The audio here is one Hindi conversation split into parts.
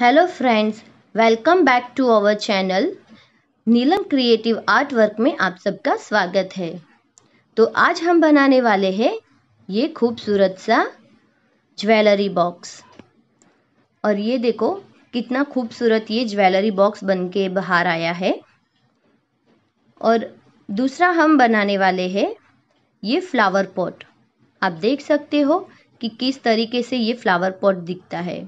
hello friends welcome back to our channel Neelam creative art work में आप सबका स्वागत है तो आज हम बनाने वाले हैं ये खूबसूरत सा ज्वेलरी बॉक्स और ये देखो कितना खूबसूरत ये ज्वेलरी बॉक्स बन के बाहर आया है और दूसरा हम बनाने वाले हैं ये फ्लावर पॉट आप देख सकते हो कि किस तरीके से ये फ्लावर पॉट दिखता है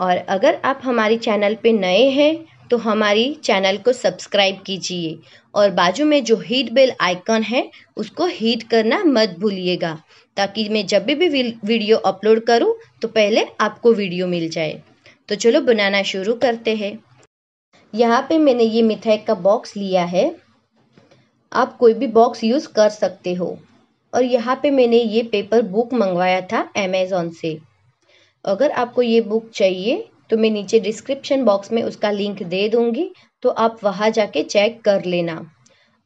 और अगर आप हमारे चैनल पे नए हैं तो हमारी चैनल को सब्सक्राइब कीजिए और बाजू में जो हीट बेल आइकन है उसको हीट करना मत भूलिएगा ताकि मैं जब भी वीडियो अपलोड करूं तो पहले आपको वीडियो मिल जाए तो चलो बनाना शुरू करते हैं यहाँ पे मैंने ये मिठाई का बॉक्स लिया है आप कोई भी बॉक्स यूज़ कर सकते हो और यहाँ पे मैंने ये पेपर बुक मंगवाया था अमेज़ोन से अगर आपको ये बुक चाहिए तो मैं नीचे डिस्क्रिप्शन बॉक्स में उसका लिंक दे दूँगी तो आप वहाँ जाके चेक कर लेना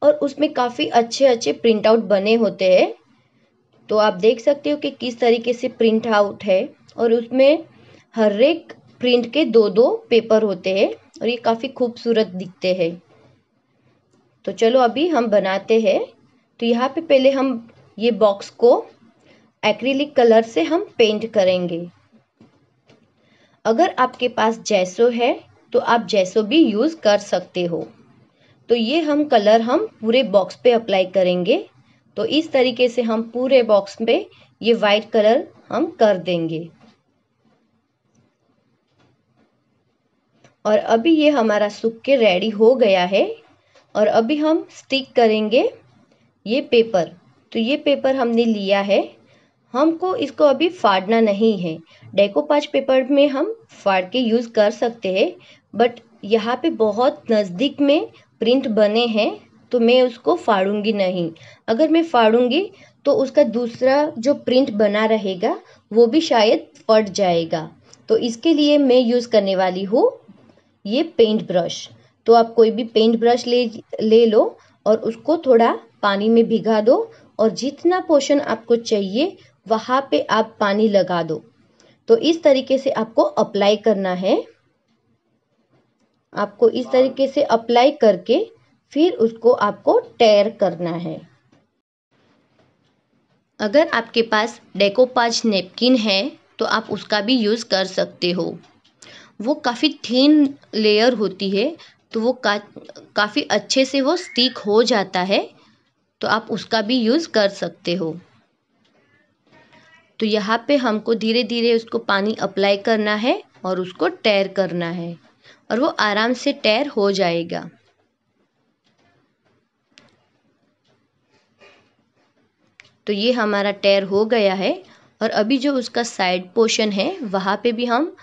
और उसमें काफ़ी अच्छे अच्छे प्रिंट आउट बने होते हैं तो आप देख सकते हो कि किस तरीके से प्रिंट आउट है और उसमें हर एक प्रिंट के दो दो पेपर होते हैं और ये काफ़ी खूबसूरत दिखते हैं तो चलो अभी हम बनाते हैं तो यहाँ पे पहले हम ये बॉक्स को एक्रीलिक कलर से हम पेंट करेंगे अगर आपके पास जैसो है तो आप जैसो भी यूज़ कर सकते हो तो ये हम कलर हम पूरे बॉक्स पे अप्लाई करेंगे तो इस तरीके से हम पूरे बॉक्स पे ये वाइट कलर हम कर देंगे और अभी ये हमारा सूख के रेडी हो गया है और अभी हम स्टिक करेंगे ये पेपर तो ये पेपर हमने लिया है हमको इसको अभी फाड़ना नहीं है डेको पाच पेपर में हम फाड़ के यूज़ कर सकते हैं बट यहाँ पे बहुत नज़दीक में प्रिंट बने हैं तो मैं उसको फाड़ूंगी नहीं अगर मैं फाड़ूंगी तो उसका दूसरा जो प्रिंट बना रहेगा वो भी शायद फट जाएगा तो इसके लिए मैं यूज़ करने वाली हूँ ये पेंट ब्रश तो आप कोई भी पेंट ब्रश ले ले लो और उसको थोड़ा पानी में भिगा दो और जितना पोर्शन आपको चाहिए वहाँ पे आप पानी लगा दो तो इस तरीके से आपको अप्लाई करना है आपको इस तरीके से अप्लाई करके फिर उसको आपको टेयर करना है अगर आपके पास डेकोपाज नेपकिन है तो आप उसका भी यूज़ कर सकते हो वो काफ़ी थीन लेयर होती है तो वो का काफ़ी अच्छे से वो स्टिक हो जाता है तो आप उसका भी यूज़ कर सकते हो तो यहाँ पे हमको धीरे धीरे उसको पानी अप्लाई करना है और उसको टैर करना है और वो आराम से टैर हो जाएगा तो ये हमारा टैर हो गया है और अभी जो उसका साइड पोर्शन है वहाँ पे भी हम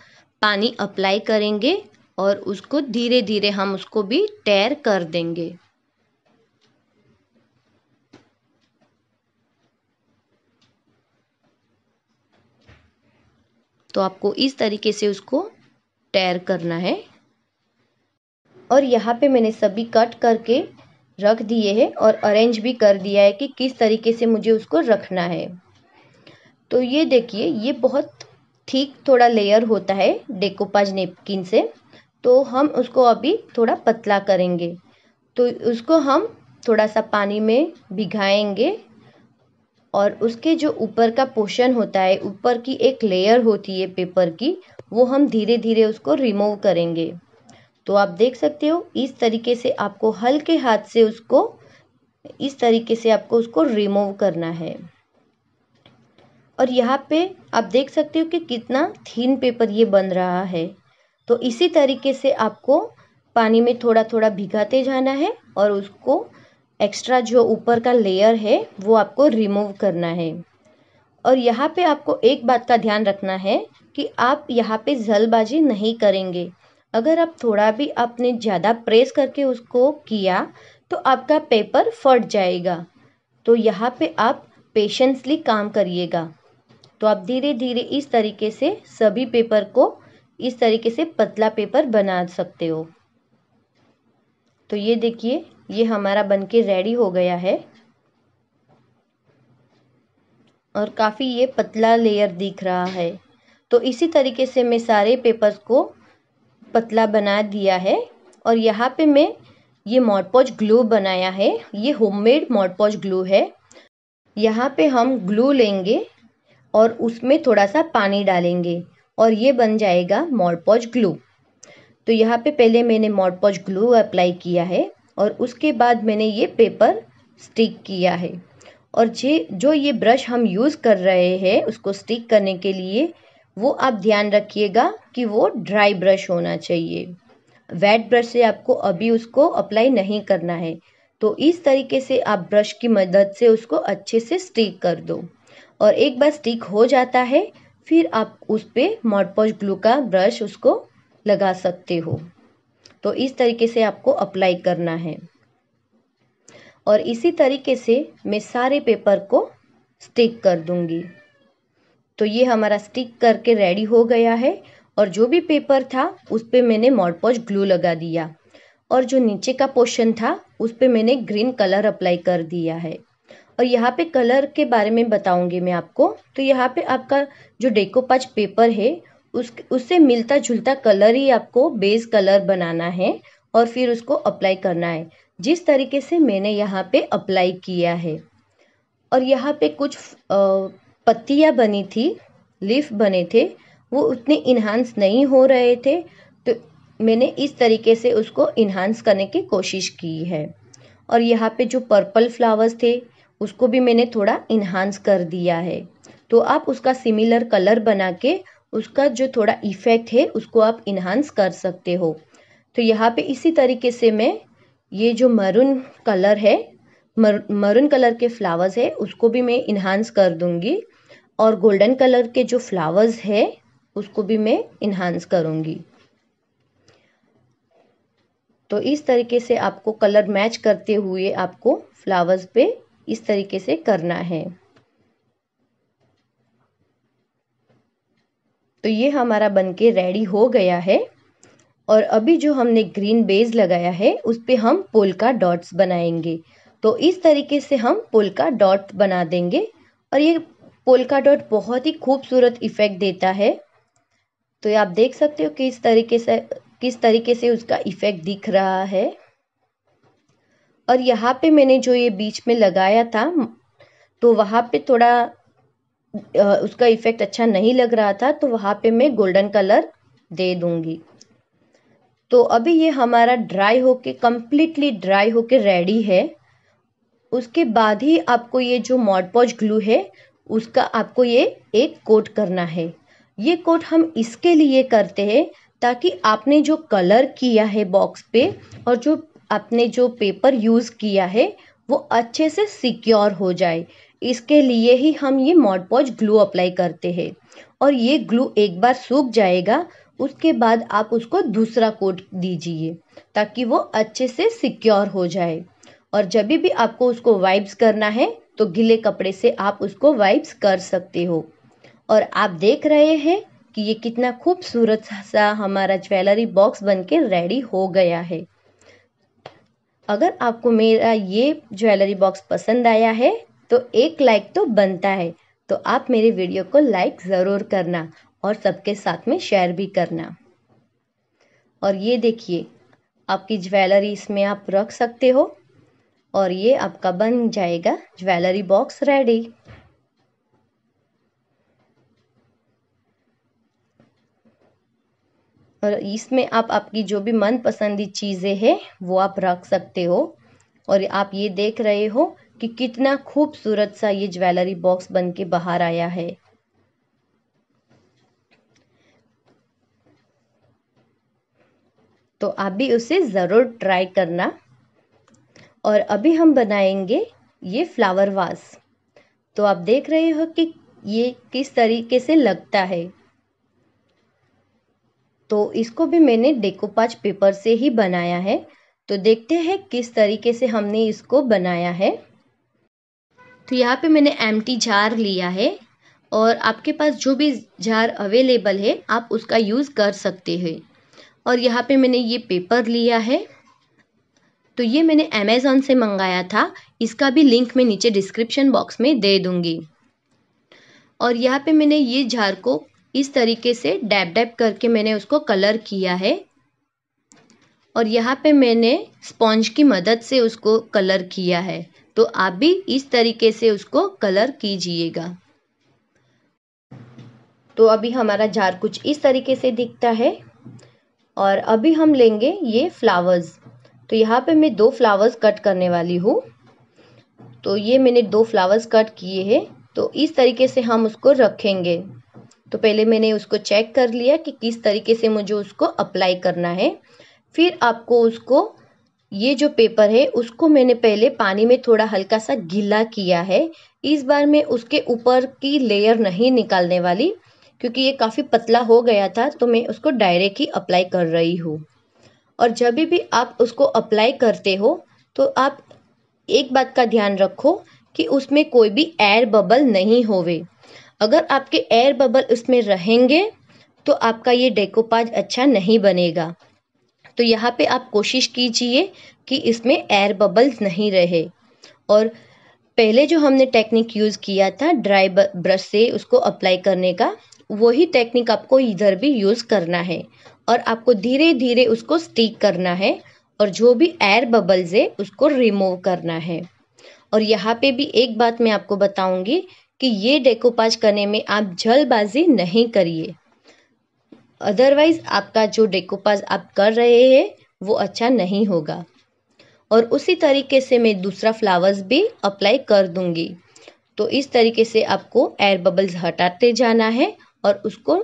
पानी अप्लाई करेंगे और उसको धीरे धीरे हम उसको भी टैर कर देंगे तो आपको इस तरीके से उसको टैर करना है और यहाँ पे मैंने सभी कट करके रख दिए हैं और अरेंज भी कर दिया है कि किस तरीके से मुझे उसको रखना है तो ये देखिए ये बहुत ठीक थोड़ा लेयर होता है डेकोपाज नेपकिन से तो हम उसको अभी थोड़ा पतला करेंगे तो उसको हम थोड़ा सा पानी में भिगाएंगे और उसके जो ऊपर का पोर्शन होता है ऊपर की एक लेयर होती है पेपर की वो हम धीरे धीरे उसको रिमूव करेंगे तो आप देख सकते हो इस तरीके से आपको हल्के हाथ से उसको इस तरीके से आपको उसको रिमूव करना है और यहाँ पे आप देख सकते हो कि कितना थीन पेपर ये बन रहा है तो इसी तरीके से आपको पानी में थोड़ा थोड़ा भिगाते जाना है और उसको एक्स्ट्रा जो ऊपर का लेयर है वो आपको रिमूव करना है और यहाँ पे आपको एक बात का ध्यान रखना है कि आप यहाँ पे जलबाजी नहीं करेंगे अगर आप थोड़ा भी आपने ज़्यादा प्रेस करके उसको किया तो आपका पेपर फट जाएगा तो यहाँ पे आप पेशेंसली काम करिएगा तो आप धीरे धीरे इस तरीके से सभी पेपर को इस तरीके से पतला पेपर बना सकते हो तो ये देखिए ये हमारा बनके रेडी हो गया है और काफ़ी ये पतला लेयर दिख रहा है तो इसी तरीके से मैं सारे पेपर्स को पतला बना दिया है और यहाँ पे मैं ये मॉडपॉच ग्लू बनाया है ये होममेड मॉडपॉच ग्लू है यहाँ पे हम ग्लू लेंगे और उसमें थोड़ा सा पानी डालेंगे और ये बन जाएगा मॉडपॉच ग्लू तो यहाँ पे पहले मैंने मॉडपॉच ग्लू अप्लाई किया है और उसके बाद मैंने ये पेपर स्टिक किया है और जे जो ये ब्रश हम यूज़ कर रहे हैं उसको स्टिक करने के लिए वो आप ध्यान रखिएगा कि वो ड्राई ब्रश होना चाहिए वेट ब्रश से आपको अभी उसको अप्लाई नहीं करना है तो इस तरीके से आप ब्रश की मदद से उसको अच्छे से स्टिक कर दो और एक बार स्टिक हो जाता है फिर आप उस पर मॉडपॉज ग्लू का ब्रश उसको लगा सकते हो तो इस तरीके से आपको अप्लाई करना है और इसी तरीके से मैं सारे पेपर को स्टिक कर दूंगी तो ये हमारा स्टिक करके रेडी हो गया है और जो भी पेपर था उस पर मैंने मॉडपॉच ग्लू लगा दिया और जो नीचे का पोर्शन था उस पर मैंने ग्रीन कलर अप्लाई कर दिया है और यहाँ पे कलर के बारे में बताऊंगी मैं आपको तो यहाँ पे आपका जो डेकोपाच पेपर है उस उससे मिलता जुलता कलर ही आपको बेस कलर बनाना है और फिर उसको अप्लाई करना है जिस तरीके से मैंने यहाँ पे अप्लाई किया है और यहाँ पे कुछ पत्तियाँ बनी थी लीफ बने थे वो उतने इन्हांस नहीं हो रहे थे तो मैंने इस तरीके से उसको इन्हांस करने की कोशिश की है और यहाँ पे जो पर्पल फ्लावर्स थे उसको भी मैंने थोड़ा इन्हांस कर दिया है तो आप उसका सिमिलर कलर बना के उसका जो थोड़ा इफ़ेक्ट है उसको आप इन्हांस कर सकते हो तो यहाँ पे इसी तरीके से मैं ये जो मरून कलर है मरून कलर के फ्लावर्स है उसको भी मैं इन्हांस कर दूंगी और गोल्डन कलर के जो फ्लावर्स है उसको भी मैं इन्हांस करूंगी तो इस तरीके से आपको कलर मैच करते हुए आपको फ्लावर्स पे इस तरीके से करना है तो ये हमारा बनके रेडी हो गया है और अभी जो हमने ग्रीन बेस लगाया है उस पर हम पोलका डॉट्स बनाएंगे तो इस तरीके से हम पोलका डॉट बना देंगे और ये पोलका डॉट बहुत ही खूबसूरत इफ़ेक्ट देता है तो आप देख सकते हो किस तरीके से किस तरीके से उसका इफ़ेक्ट दिख रहा है और यहाँ पे मैंने जो ये बीच में लगाया था तो वहाँ पे थोड़ा उसका इफ़ेक्ट अच्छा नहीं लग रहा था तो वहाँ पे मैं गोल्डन कलर दे दूंगी तो अभी ये हमारा ड्राई होके कम्प्लीटली ड्राई होके रेडी है उसके बाद ही आपको ये जो मॉडपॉज ग्लू है उसका आपको ये एक कोट करना है ये कोट हम इसके लिए करते हैं ताकि आपने जो कलर किया है बॉक्स पे और जो आपने जो पेपर यूज़ किया है वो अच्छे से सिक्योर हो जाए इसके लिए ही हम ये मॉडपॉज ग्लू अप्लाई करते हैं और ये ग्लू एक बार सूख जाएगा उसके बाद आप उसको दूसरा कोट दीजिए ताकि वो अच्छे से सिक्योर हो जाए और जब भी आपको उसको वाइप्स करना है तो गीले कपड़े से आप उसको वाइप्स कर सकते हो और आप देख रहे हैं कि ये कितना खूबसूरत सा हमारा ज्वेलरी बॉक्स बनके रेडी हो गया है अगर आपको मेरा ये ज्वेलरी बॉक्स पसंद आया है तो एक लाइक तो बनता है तो आप मेरे वीडियो को लाइक ज़रूर करना और सबके साथ में शेयर भी करना और ये देखिए आपकी ज्वेलरी इसमें आप रख सकते हो और ये आपका बन जाएगा ज्वेलरी बॉक्स रेडी और इसमें आप आपकी जो भी मनपसंदी चीज़ें हैं वो आप रख सकते हो और आप ये देख रहे हो कि कितना खूबसूरत सा ये ज्वेलरी बॉक्स बन के बाहर आया है तो आप भी उसे ज़रूर ट्राई करना और अभी हम बनाएंगे ये फ्लावर वास तो आप देख रहे हो कि ये किस तरीके से लगता है तो इसको भी मैंने डेकोपाच पेपर से ही बनाया है तो देखते हैं किस तरीके से हमने इसको बनाया है तो यहाँ पे मैंने एम जार लिया है और आपके पास जो भी जार अवेलेबल है आप उसका यूज़ कर सकते हैं और यहाँ पे मैंने ये पेपर लिया है तो ये मैंने अमेज़ोन से मंगाया था इसका भी लिंक मैं नीचे डिस्क्रिप्शन बॉक्स में दे दूँगी और यहाँ पे मैंने ये जार को इस तरीके से डैप डैप करके मैंने उसको कलर किया है और यहाँ पे मैंने स्पॉन्ज की मदद से उसको कलर किया है तो आप भी इस तरीके से उसको कलर कीजिएगा तो अभी हमारा जार कुछ इस तरीके से दिखता है और अभी हम लेंगे ये फ्लावर्स तो यहाँ पे मैं दो फ्लावर्स कट करने वाली हूँ तो ये मैंने दो फ्लावर्स कट किए हैं तो इस तरीके से हम उसको रखेंगे तो पहले मैंने उसको चेक कर लिया कि किस तरीके से मुझे उसको अप्लाई करना है फिर आपको उसको ये जो पेपर है उसको मैंने पहले पानी में थोड़ा हल्का सा गीला किया है इस बार मैं उसके ऊपर की लेयर नहीं निकालने वाली क्योंकि ये काफ़ी पतला हो गया था तो मैं उसको डायरेक्ट ही अप्लाई कर रही हूँ और जब भी आप उसको अप्लाई करते हो तो आप एक बात का ध्यान रखो कि उसमें कोई भी एयर बबल नहीं होवे अगर आपके एयर बबल उसमें रहेंगे तो आपका ये डेकोपाज अच्छा नहीं बनेगा तो यहाँ पे आप कोशिश कीजिए कि इसमें एयर बबल्स नहीं रहे और पहले जो हमने टेक्निक यूज़ किया था ड्राई ब्रश से उसको अप्लाई करने का वही टेक्निक आपको इधर भी यूज़ करना है और आपको धीरे धीरे उसको स्टिक करना है और जो भी एयर बबल्स है उसको रिमूव करना है और यहाँ पे भी एक बात मैं आपको बताऊंगी कि ये डेकोपाज करने में आप जल्दबाजी नहीं करिए अदरवाइज आपका जो डेकोपाज आप कर रहे हैं वो अच्छा नहीं होगा और उसी तरीके से मैं दूसरा फ्लावर्स भी अप्लाई कर दूंगी तो इस तरीके से आपको एयर बबल्स हटाते जाना है और उसको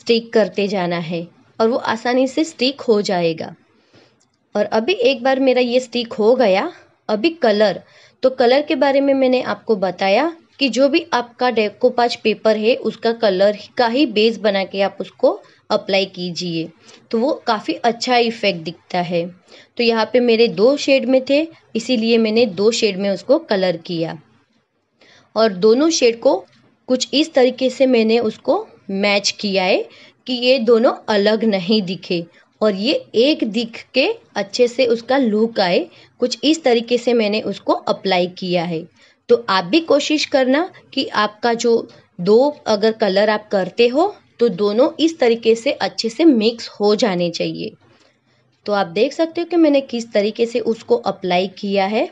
स्टिक करते जाना है और वो आसानी से स्टिक हो जाएगा और अभी एक बार मेरा ये स्टिक हो गया अभी कलर तो कलर के बारे में मैंने आपको बताया कि जो भी आपका डेकोपाज पेपर है उसका कलर का ही बेस बना के आप उसको अप्लाई कीजिए तो वो काफ़ी अच्छा इफ़ेक्ट दिखता है तो यहाँ पे मेरे दो शेड में थे इसीलिए मैंने दो शेड में उसको कलर किया और दोनों शेड को कुछ इस तरीके से मैंने उसको मैच किया है कि ये दोनों अलग नहीं दिखे और ये एक दिख के अच्छे से उसका लुक आए कुछ इस तरीके से मैंने उसको अप्लाई किया है तो आप भी कोशिश करना कि आपका जो दो अगर कलर आप करते हो तो दोनों इस तरीके से अच्छे से मिक्स हो जाने चाहिए तो आप देख सकते हो कि मैंने किस तरीके से उसको अप्लाई किया है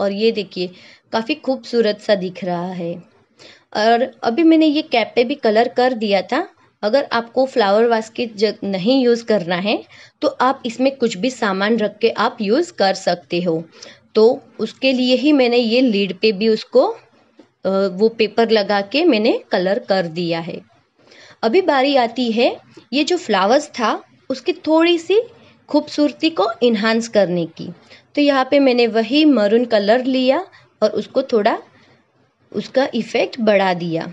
और ये देखिए काफ़ी खूबसूरत सा दिख रहा है और अभी मैंने ये कैप पे भी कलर कर दिया था अगर आपको फ्लावर जग नहीं यूज़ करना है तो आप इसमें कुछ भी सामान रख के आप यूज़ कर सकते हो तो उसके लिए ही मैंने ये लीड पे भी उसको वो पेपर लगा के मैंने कलर कर दिया है अभी बारी आती है ये जो फ्लावर्स था उसकी थोड़ी सी खूबसूरती को इन्हांस करने की तो यहाँ पे मैंने वही मरून कलर लिया और उसको थोड़ा उसका इफ़ेक्ट बढ़ा दिया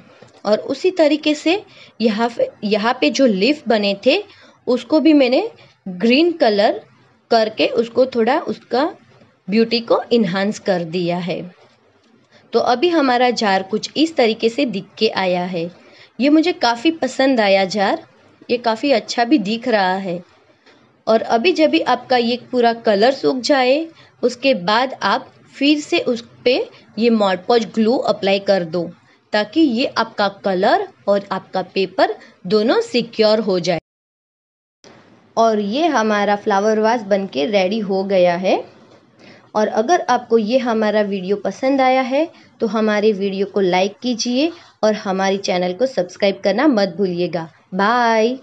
और उसी तरीके से यहाँ पे यहाँ पे जो लीफ बने थे उसको भी मैंने ग्रीन कलर करके उसको थोड़ा उसका ब्यूटी को इन्हांस कर दिया है तो अभी हमारा जार कुछ इस तरीके से दिख के आया है ये मुझे काफ़ी पसंद आया जार ये काफ़ी अच्छा भी दिख रहा है और अभी जब भी आपका ये पूरा कलर सूख जाए उसके बाद आप फिर से उस पर ये मॉडपॉज ग्लू अप्लाई कर दो ताकि ये आपका कलर और आपका पेपर दोनों सिक्योर हो जाए और ये हमारा फ्लावर वास बनके रेडी हो गया है और अगर आपको ये हमारा वीडियो पसंद आया है तो हमारे वीडियो को लाइक कीजिए और हमारे चैनल को सब्सक्राइब करना मत भूलिएगा बाय